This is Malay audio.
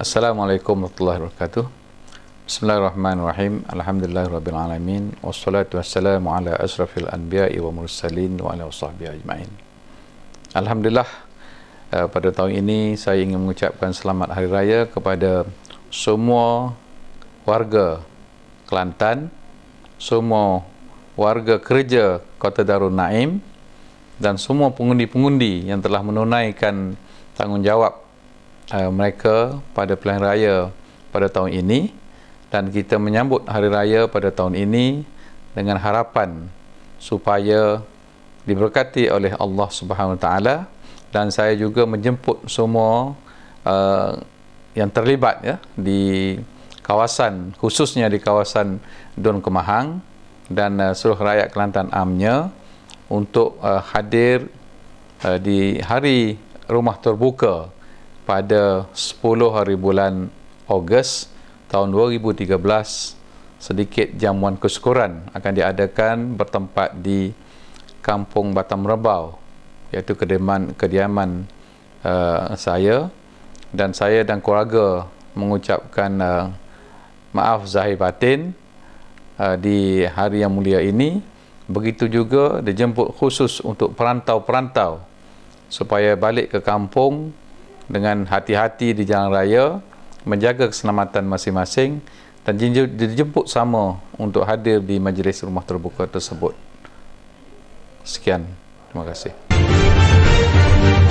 Assalamualaikum warahmatullahi wabarakatuh. Bismillahirrahmanirrahim. Alhamdulillahirrahmanirrahim. Wassalatu wassalamu ala asrafil anbiya'i wa mursalin wa ala sahbihi ajma'in. Alhamdulillah, eh, pada tahun ini saya ingin mengucapkan selamat hari raya kepada semua warga Kelantan, semua warga kerja Kota Darul Naim dan semua pengundi-pengundi yang telah menunaikan tanggungjawab uh, mereka pada pelan raya pada tahun ini dan kita menyambut hari raya pada tahun ini dengan harapan supaya diberkati oleh Allah Subhanahu Wa Taala dan saya juga menjemput semua uh, yang terlibat ya di kawasan khususnya di kawasan Dun Kemahang dan uh, seluruh rakyat Kelantan amnya untuk uh, hadir uh, di hari rumah terbuka pada 10 hari bulan Ogos tahun 2013 sedikit jamuan kesyukuran akan diadakan bertempat di Kampung Batam Rebau iaitu kediaman kediaman uh, saya dan saya dan keluarga mengucapkan uh, maaf zahir batin uh, di hari yang mulia ini begitu juga dijemput khusus untuk perantau-perantau supaya balik ke kampung dengan hati-hati di jalan raya, menjaga keselamatan masing-masing dan dijemput sama untuk hadir di majlis rumah terbuka tersebut. Sekian, terima kasih.